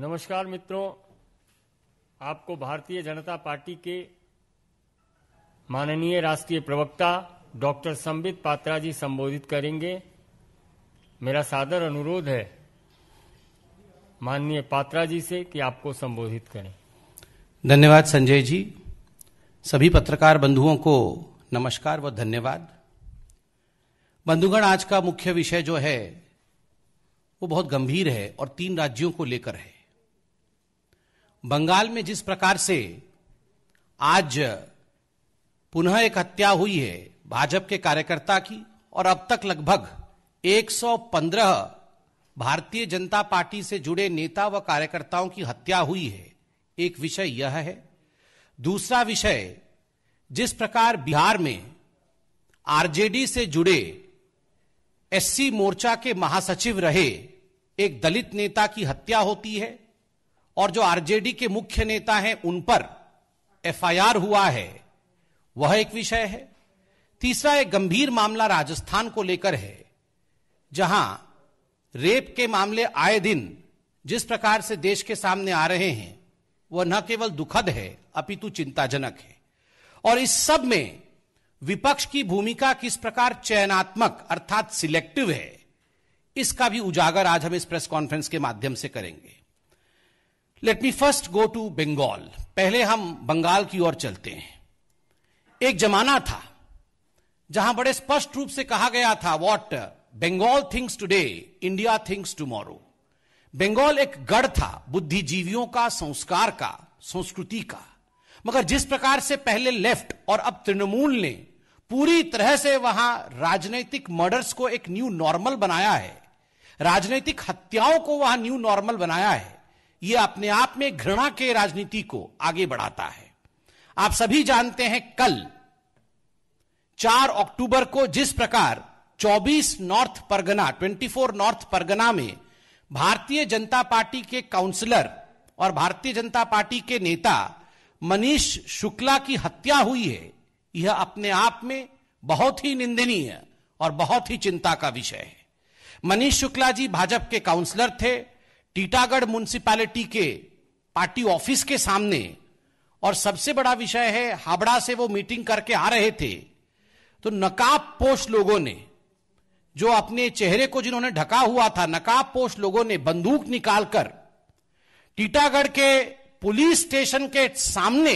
नमस्कार मित्रों आपको भारतीय जनता पार्टी के माननीय राष्ट्रीय प्रवक्ता डॉक्टर संबित पात्रा जी संबोधित करेंगे मेरा सादर अनुरोध है माननीय पात्रा जी से कि आपको संबोधित करें धन्यवाद संजय जी सभी पत्रकार बंधुओं को नमस्कार व धन्यवाद बंधुगण आज का मुख्य विषय जो है वो बहुत गंभीर है और तीन राज्यों को लेकर है बंगाल में जिस प्रकार से आज पुनः एक हत्या हुई है भाजपा के कार्यकर्ता की और अब तक लगभग 115 भारतीय जनता पार्टी से जुड़े नेता व कार्यकर्ताओं की हत्या हुई है एक विषय यह है दूसरा विषय जिस प्रकार बिहार में आरजेडी से जुड़े एससी मोर्चा के महासचिव रहे एक दलित नेता की हत्या होती है और जो आरजेडी के मुख्य नेता हैं उन पर एफआईआर हुआ है वह एक विषय है तीसरा एक गंभीर मामला राजस्थान को लेकर है जहां रेप के मामले आए दिन जिस प्रकार से देश के सामने आ रहे हैं वह न केवल दुखद है अपितु चिंताजनक है और इस सब में विपक्ष की भूमिका किस प्रकार चयनात्मक अर्थात सिलेक्टिव है इसका भी उजागर आज हम इस प्रेस कॉन्फ्रेंस के माध्यम से करेंगे let me first go to Bengal पहले हम बंगाल की ओर चलते हैं एक जमाना था जहां बड़े स्पष्ट रूप से कहा गया था what Bengal thinks today India thinks tomorrow Bengal एक गढ़ था बुद्धिजीवियों का संस्कार का संस्कृति का मगर जिस प्रकार से पहले लेफ्ट और अब तृणमूल ने पूरी तरह से वहां राजनीतिक मर्डर्स को एक न्यू नॉर्मल बनाया है राजनीतिक हत्याओं को वहां न्यू नॉर्मल बनाया है यह अपने आप में घृणा के राजनीति को आगे बढ़ाता है आप सभी जानते हैं कल 4 अक्टूबर को जिस प्रकार 24 नॉर्थ परगना 24 नॉर्थ परगना में भारतीय जनता पार्टी के काउंसलर और भारतीय जनता पार्टी के नेता मनीष शुक्ला की हत्या हुई है यह अपने आप में बहुत ही निंदनीय और बहुत ही चिंता का विषय है मनीष शुक्ला जी भाजपा के काउंसलर थे टीटागढ़ म्यूनिसिपैलिटी के पार्टी ऑफिस के सामने और सबसे बड़ा विषय है हाबड़ा से वो मीटिंग करके आ रहे थे तो नकाब पोष लोगों ने जो अपने चेहरे को जिन्होंने ढका हुआ था नकाब पोष लोगों ने बंदूक निकालकर टीटागढ़ के पुलिस स्टेशन के सामने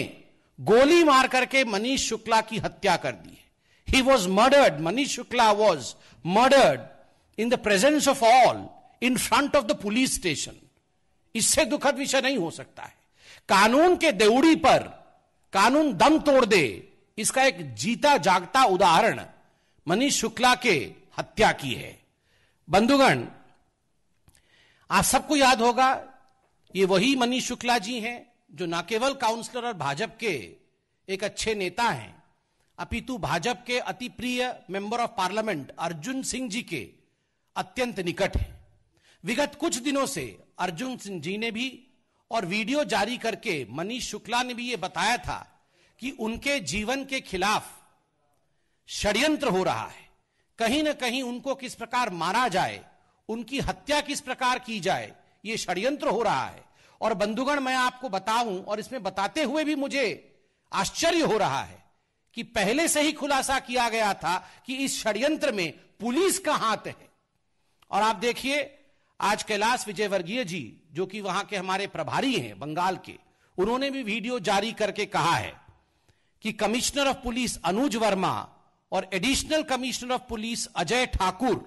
गोली मार करके मनीष शुक्ला की हत्या कर दी he was murdered Manish Shukla was murdered in the presence of all in front of the police station इससे दुखद विषय नहीं हो सकता है कानून के देउड़ी पर कानून दम तोड़ दे इसका एक जीता जागता उदाहरण मनीष शुक्ला के हत्या की है बंधुगण आप सबको याद होगा ये वही मनीष शुक्ला जी हैं जो न केवल काउंसलर और भाजप के एक अच्छे नेता हैं अपितु भाजप के अति प्रिय member of parliament Arjun Singh ji के अत्यंत निकट हैं विगत कुछ दिनों से अर्जुन सिंह जी ने भी और वीडियो जारी करके मनीष शुक्ला ने भी यह बताया था कि उनके जीवन के खिलाफ षड्यंत्र हो रहा है कहीं ना कहीं उनको किस प्रकार मारा जाए उनकी हत्या किस प्रकार की जाए यह षड्यंत्र हो रहा है और बंधुगण मैं आपको बताऊं और इसमें बताते हुए भी मुझे आश्चर्य हो रहा है कि पहले से ही खुलासा किया गया था कि इस षड्यंत्र में पुलिस का हाथ है और आप देखिए आज कैलाश विजयवर्गीय जी जो कि वहां के हमारे प्रभारी हैं बंगाल के उन्होंने भी वीडियो जारी करके कहा है कि commissioner of police Anuj Verma और additional commissioner of police Ajay Thakur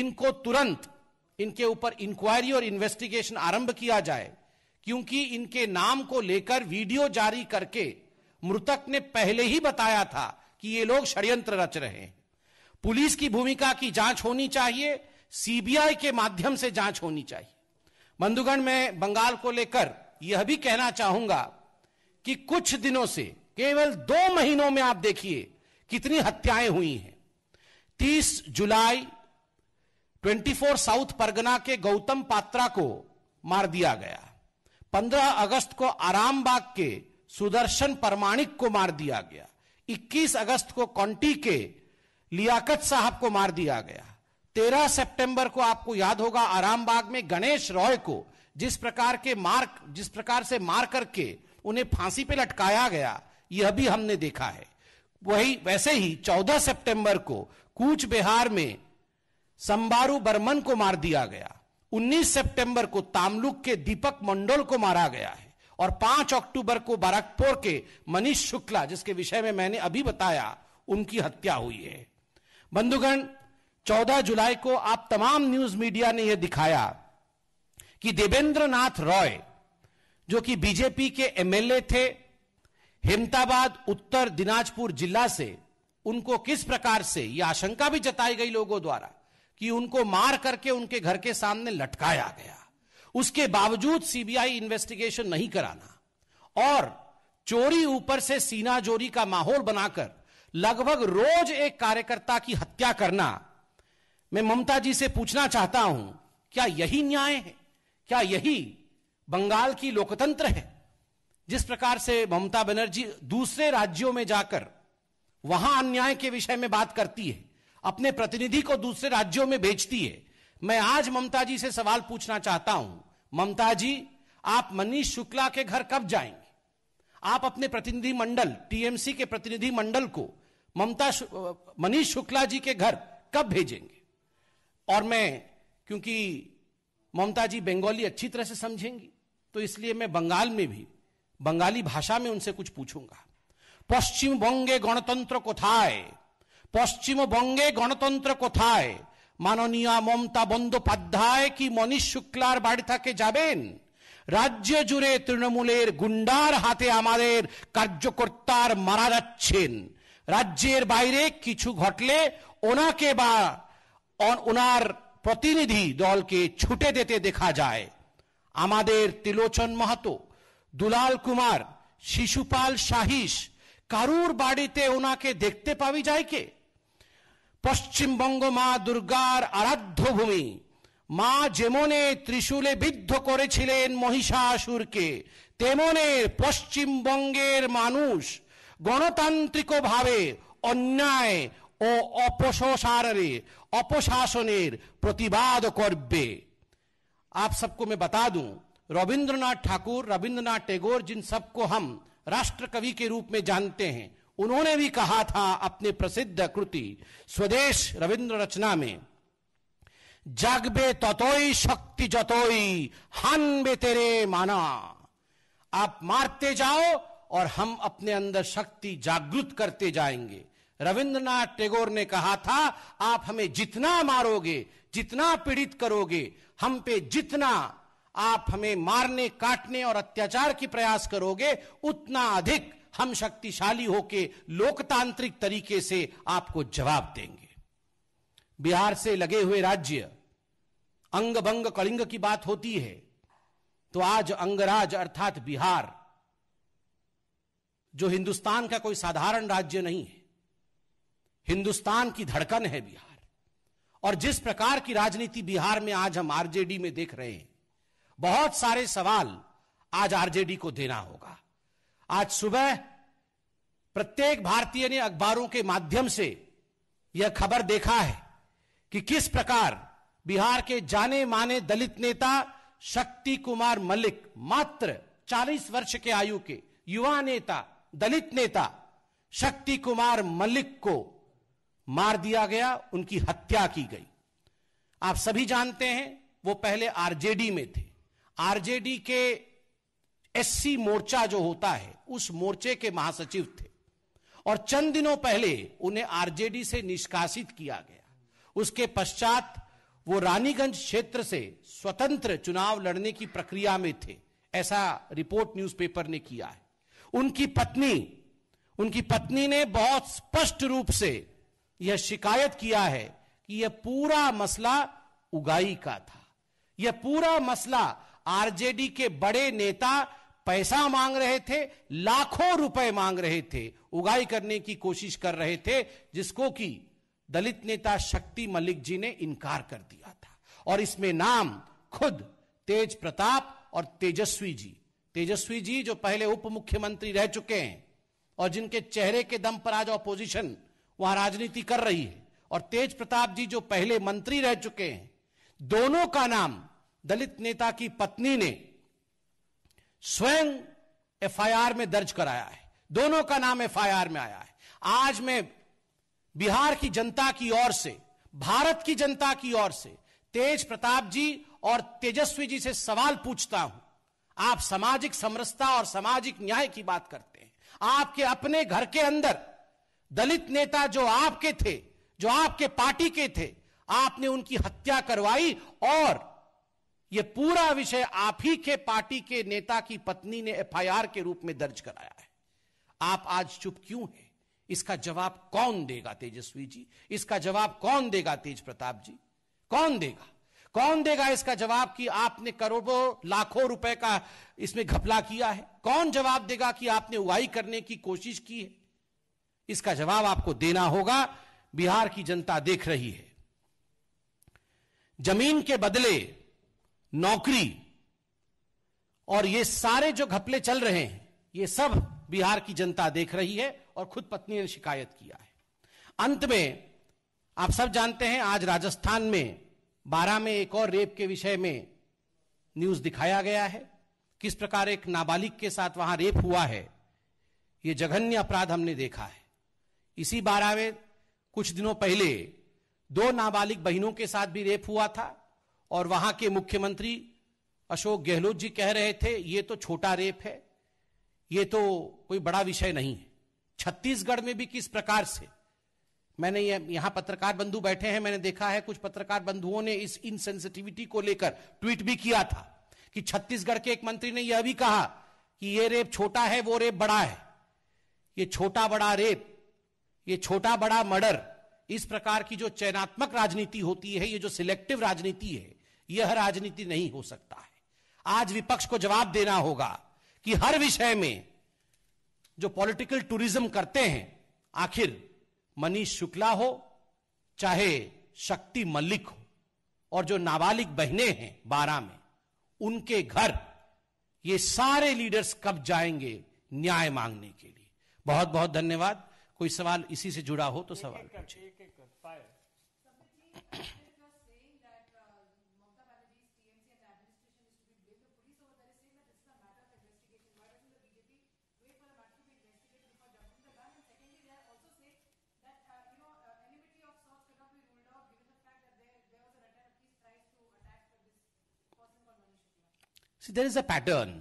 इनको तुरंत इनके ऊपर इंक्वायरी और इन्वेस्टिगेशन आरंभ किया जाए क्योंकि इनके नाम को लेकर वीडियो जारी करके मृतक ने पहले ही बताया था कि ये लोग षड्यंत्र रच रहे हैं पुलिस की भूमिका की जांच होनी चाहिए सीबीआई के माध्यम से जांच होनी चाहिए बंधुगण मैं बंगाल को लेकर यह भी कहना चाहूंगा कि कुछ दिनों से केवल दो महीनों में आप देखिए कितनी हत्याएं हुई हैं 30 जुलाई 24 साउथ परगना के गौतम पात्रा को मार दिया गया 15 अगस्त को आरामबाग के सुदर्शन परमाणिक को मार दिया गया 21 अगस्त को कौंटी के लियाकत साहब को मार दिया गया तेरह सितंबर को आपको याद होगा आरामबाग में गणेश रॉय को जिस प्रकार के मार्क जिस प्रकार से मार करके उन्हें फांसी पे लटकाया गया यह भी हमने देखा है वही वैसे ही 14 सितंबर को कूच बिहार में संबारू बर्मन को मार दिया गया 19 सितंबर को तामलुक के दीपक मंडल को मारा गया है और 5 अक्टूबर को बारकपुर के मनीष शुक्ला जिसके विषय में मैंने अभी बताया उनकी हत्या हुई है बंधुगण 14 जुलाई को आप तमाम न्यूज मीडिया ने यह दिखाया कि देवेंद्र नाथ रॉय जो कि बीजेपी के एमएलए थे हिमताबाद उत्तर दिनाजपुर जिला से उनको किस प्रकार से यह आशंका भी जताई गई लोगों द्वारा कि उनको मार करके उनके घर के सामने लटकाया गया उसके बावजूद सीबीआई इन्वेस्टिगेशन नहीं कराना और चोरी ऊपर से सीना जोरी का माहौल बनाकर लगभग रोज एक कार्यकर्ता की हत्या करना मैं ममता जी से पूछना चाहता हूं क्या यही न्याय है क्या यही बंगाल की लोकतंत्र है जिस प्रकार से ममता बनर्जी दूसरे राज्यों में जाकर वहां अन्याय के विषय में बात करती है अपने प्रतिनिधि को दूसरे राज्यों में भेजती है मैं आज ममता जी से सवाल पूछना चाहता हूं ममता जी आप मनीष शुक्ला के घर कब जाएंगे आप अपने प्रतिनिधि मंडल टीएमसी के प्रतिनिधि मंडल को ममता शु, मनीष शुक्ला जी के घर कब भेजेंगे और मैं क्योंकि ममता जी बंगाली अच्छी तरह से समझेंगी तो इसलिए मैं बंगाल में भी बंगाली भाषा में उनसे कुछ पूछूंगा पश्चिम बंगे गणतंत्र को थाए पश्चिम बंगे गणतंत्र को थाए माननीय ममता बंदोपाध्याय की मनीष शुक्लार बाड़ी थके जाबेन राज्य जुड़े तृणमूल गुंडार हाथे कार्यकर्ता मारा जा राज्य बाहरे किचू घटले ওনার প্রতিনিধি দলকে ছুটে দিতে দেখা যায় আমাদের তিলোচন মাহাতো দুলাল কুমার শিশুপাল সাহিস কারুর বাড়িতে ওনাকে দেখতে পাবি যায় কে পশ্চিমবঙ্গ মা দুর্গার আরাধ্য ভূমি মা যেমনে ত্রিশূলে বিদ্ধ করেছিলেন মহিষাসুরকে তেমনে পশ্চিমবঙ্গের মানুষ গণতান্ত্রিকভাবে অন্যায় ও অপশাসনের অপশাসনের प्रतिवाद করবে आप सबको मैं बता दू रविंद्रनाथ ठाकुर रविंद्रनाथ टैगोर जिन सबको हम राष्ट्र कवि के रूप में जानते हैं उन्होंने भी कहा था अपने प्रसिद्ध कृति स्वदेश रविंद्र रचना में जागबे ततोई शक्ति जतोई बे तेरे माना आप मारते जाओ और हम अपने अंदर शक्ति जागृत करते जाएंगे रविंद्रनाथ टैगोर ने कहा था आप हमें जितना मारोगे जितना पीड़ित करोगे हम पे जितना आप हमें मारने काटने और अत्याचार की प्रयास करोगे उतना अधिक हम शक्तिशाली होके लोकतांत्रिक तरीके से आपको जवाब देंगे बिहार से लगे हुए राज्य अंग भंग कलिंग की बात होती है तो आज अंगराज अर्थात बिहार जो हिंदुस्तान का कोई साधारण राज्य नहीं है हिंदुस्तान की धड़कन है बिहार और जिस प्रकार की राजनीति बिहार में आज हम आरजेडी में देख रहे हैं बहुत सारे सवाल आज आरजेडी को देना होगा आज सुबह प्रत्येक भारतीय ने अखबारों के माध्यम से यह खबर देखा है कि किस प्रकार बिहार के जाने माने दलित नेता शक्ति कुमार मलिक मात्र 40 वर्ष के आयु के युवा नेता दलित नेता शक्ति कुमार मलिक को मार दिया गया उनकी हत्या की गई आप सभी जानते हैं वो पहले आरजेडी में थे आरजेडी के एससी मोर्चा जो होता है उस मोर्चे के महासचिव थे और चंद दिनों पहले उन्हें आरजेडी से निष्कासित किया गया उसके पश्चात वो रानीगंज क्षेत्र से स्वतंत्र चुनाव लड़ने की प्रक्रिया में थे ऐसा रिपोर्ट न्यूज़पेपर ने किया है उनकी पत्नी उनकी पत्नी ने बहुत स्पष्ट रूप से यह शिकायत किया है कि यह पूरा मसला उगाई का था यह पूरा मसला आरजेडी के बड़े नेता पैसा मांग रहे थे लाखों रुपए मांग रहे थे उगाई करने की कोशिश कर रहे थे जिसको कि दलित नेता शक्ति मलिक जी ने इनकार कर दिया था और इसमें नाम खुद तेज प्रताप और तेजस्वी जी तेजस्वी जी जो पहले उप मुख्यमंत्री रह चुके हैं और जिनके चेहरे के दम पर आज ऑपोजिशन वहां राजनीति कर रही है और तेज प्रताप जी जो पहले मंत्री रह चुके हैं दोनों का नाम दलित नेता की पत्नी ने स्वयं एफआईआर में दर्ज कराया है दोनों का नाम एफआईआर में आया है आज मैं बिहार की जनता की ओर से भारत की जनता की ओर से तेज प्रताप जी और तेजस्वी जी से सवाल पूछता हूं आप सामाजिक समरसता और सामाजिक न्याय की बात करते हैं आपके अपने घर के अंदर दलित नेता जो आपके थे जो आपके पार्टी के थे आपने उनकी हत्या करवाई और यह पूरा विषय आप ही के पार्टी के नेता की पत्नी ने एफआईआर के रूप में दर्ज कराया है आप आज चुप क्यों हैं इसका जवाब कौन देगा तेजस्वी जी इसका जवाब कौन देगा तेज प्रताप जी कौन देगा कौन देगा इसका जवाब कि आपने करोड़ों लाखों रुपए का इसमें घपला किया है कौन जवाब देगा कि आपने उगाई करने की कोशिश की है इसका जवाब आपको देना होगा बिहार की जनता देख रही है जमीन के बदले नौकरी और ये सारे जो घपले चल रहे हैं ये सब बिहार की जनता देख रही है और खुद पत्नी ने शिकायत किया है अंत में आप सब जानते हैं आज राजस्थान में बारह में एक और रेप के विषय में न्यूज दिखाया गया है किस प्रकार एक नाबालिग के साथ वहां रेप हुआ है यह जघन्य अपराध हमने देखा है इसी बारह में कुछ दिनों पहले दो नाबालिग बहनों के साथ भी रेप हुआ था और वहां के मुख्यमंत्री अशोक गहलोत जी कह रहे थे ये तो छोटा रेप है ये तो कोई बड़ा विषय नहीं है छत्तीसगढ़ में भी किस प्रकार से मैंने यहां पत्रकार बंधु बैठे हैं मैंने देखा है कुछ पत्रकार बंधुओं ने इस इनसेंसिटिविटी को लेकर ट्वीट भी किया था कि छत्तीसगढ़ के एक मंत्री ने यह भी कहा कि यह रेप छोटा है वो रेप बड़ा है ये छोटा बड़ा रेप ये छोटा बड़ा मर्डर इस प्रकार की जो चयनात्मक राजनीति होती है ये जो सिलेक्टिव राजनीति है यह राजनीति नहीं हो सकता है आज विपक्ष को जवाब देना होगा कि हर विषय में जो पॉलिटिकल टूरिज्म करते हैं आखिर मनीष शुक्ला हो चाहे शक्ति मल्लिक हो और जो नाबालिग बहने हैं बारह में उनके घर ये सारे लीडर्स कब जाएंगे न्याय मांगने के लिए बहुत बहुत धन्यवाद कोई सवाल इसी से जुड़ा हो तो सवाल पूछे See, there is a pattern.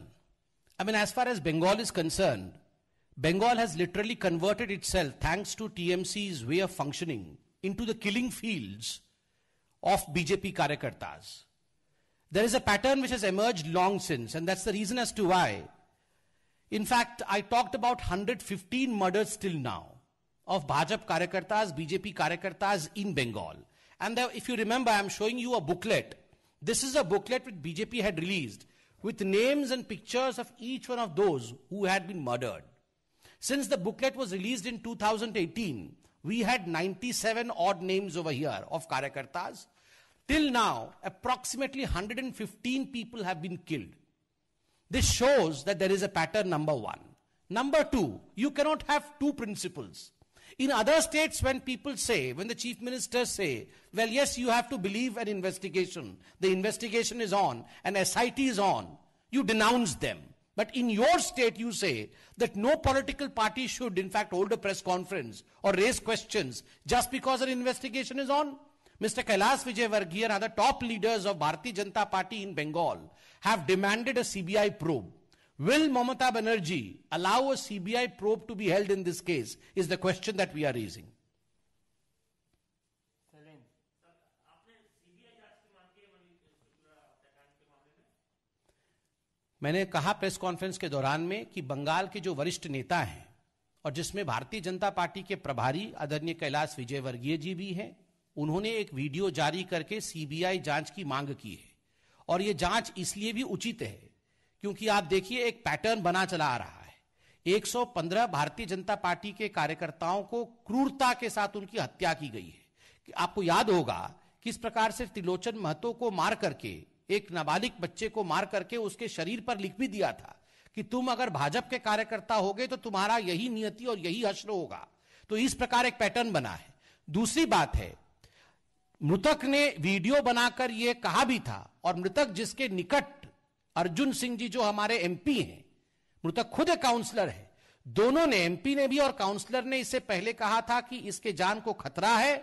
I mean, as far as Bengal is concerned, Bengal has literally converted itself, thanks to TMC's way of functioning, into the killing fields of BJP karakartas. There is a pattern which has emerged long since, and that's the reason as to why. In fact, I talked about 115 murders till now of Bhajap karakartas, BJP karakartas in Bengal. And if you remember, I'm showing you a booklet. This is a booklet which BJP had released with names and pictures of each one of those who had been murdered. Since the booklet was released in 2018, we had 97 odd names over here of Karyakartas. Till now, approximately 115 people have been killed. This shows that there is a pattern, number one. Number two, you cannot have two principles. In other states, when people say, when the chief ministers say, well, yes, you have to believe an investigation, the investigation is on, and SIT is on, you denounce them. But in your state, you say that no political party should, in fact, hold a press conference or raise questions just because an investigation is on. Mr. Kailas Vijayvargiya and other top leaders of Bharatiya Janata Party in Bengal have demanded a CBI probe. Will Mamata Banerjee allow a CBI probe to be held in this case? Is the question that we are raising. मैंने कहा press conference के दौरान में कि बंगाल के जो वरिष्ठ नेता हैं और जिसमें भारतीय जनता पार्टी के प्रभारी आदरणीय कैलाश विजयवर्गीय जी भी हैं उन्होंने एक वीडियो जारी करके सीबीआई जांच की मांग की है और ये जांच इसलिए भी उचित है क्योंकि आप देखिए एक पैटर्न बना चला आ रहा है 115 भारतीय जनता पार्टी के कार्यकर्ताओं को क्रूरता के साथ उनकी हत्या की गई है आपको याद होगा किस प्रकार से त्रिलोचन महतो को मार करके एक नाबालिग बच्चे को मार करके उसके शरीर पर लिख भी दिया था कि तुम अगर भाजपा के कार्यकर्ता होगे तो तुम्हारा यही नियति और यही हश्र होगा तो इस प्रकार एक पैटर्न बना है दूसरी बात है मृतक ने वीडियो बनाकर यह कहा भी था और मृतक जिसके निकट अर्जुन सिंह जी जो हमारे एमपी हैं मृतक खुद एक काउंसलर है दोनों ने एमपी ने भी और काउंसलर ने इससे पहले कहा था कि इसके जान को खतरा है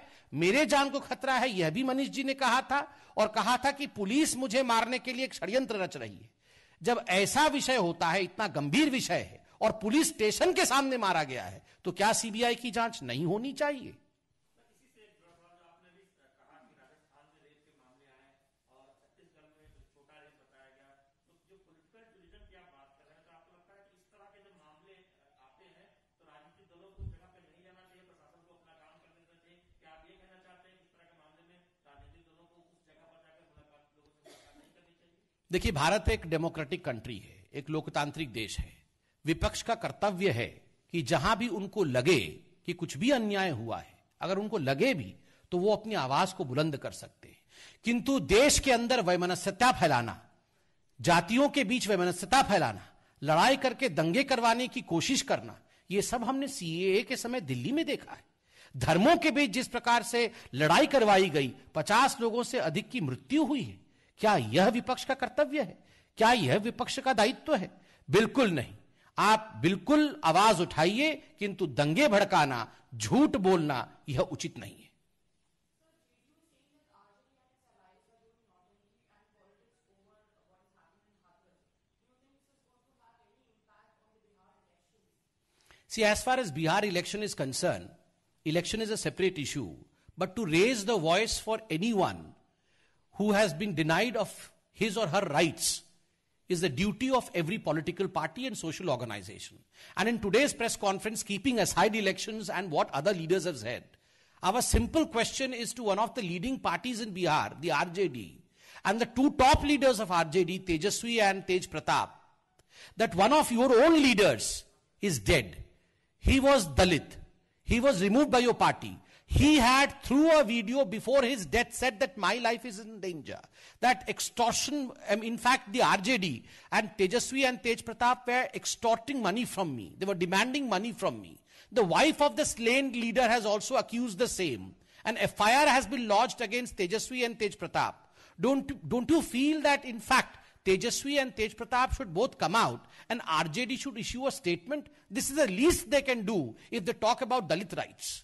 मेरे जान को खतरा है यह भी मनीष जी ने कहा था और कहा था कि पुलिस मुझे मारने के लिए एक षड्यंत्र रच रही है जब ऐसा विषय होता है इतना गंभीर विषय है और पुलिस स्टेशन के सामने मारा गया है तो क्या सीबीआई की जांच नहीं होनी चाहिए देखिए भारत एक डेमोक्रेटिक कंट्री है एक लोकतांत्रिक देश है विपक्ष का कर्तव्य है कि जहां भी उनको लगे कि कुछ भी अन्याय हुआ है अगर उनको लगे भी तो वो अपनी आवाज को बुलंद कर सकते हैं किंतु देश के अंदर वैमनस्यता फैलाना जातियों के बीच वैमनस्यता फैलाना लड़ाई करके दंगे करवाने की कोशिश करना ये सब हमने सीएए के समय दिल्ली में देखा है धर्मों के बीच जिस प्रकार से लड़ाई करवाई गई पचास लोगों से अधिक की मृत्यु हुई है क्या यह विपक्ष का कर्तव्य है क्या यह विपक्ष का दायित्व है बिल्कुल नहीं आप बिल्कुल आवाज उठाइए किंतु दंगे भड़काना झूठ बोलना यह उचित नहीं है see as far as Bihar election is concern election is a separate issue but to raise the voice for any one who has been denied of his or her rights is the duty of every political party and social organization. And in today's press conference, keeping aside elections and what other leaders have said, our simple question is to one of the leading parties in Bihar, the RJD, and the two top leaders of RJD, Tejaswi and Tej Pratap, that one of your own leaders is dead. He was Dalit. He was removed by your party. He had, through a video before his death, said that my life is in danger. That extortion, in fact, the RJD and Tejaswi and Tej Pratap were extorting money from me. They were demanding money from me. The wife of the slain leader has also accused the same. An FIR has been lodged against Tejaswi and Tej Pratap. Don't, don't you feel that, in fact, Tejaswi and Tej Pratap should both come out and RJD should issue a statement. This is the least they can do if they talk about Dalit rights.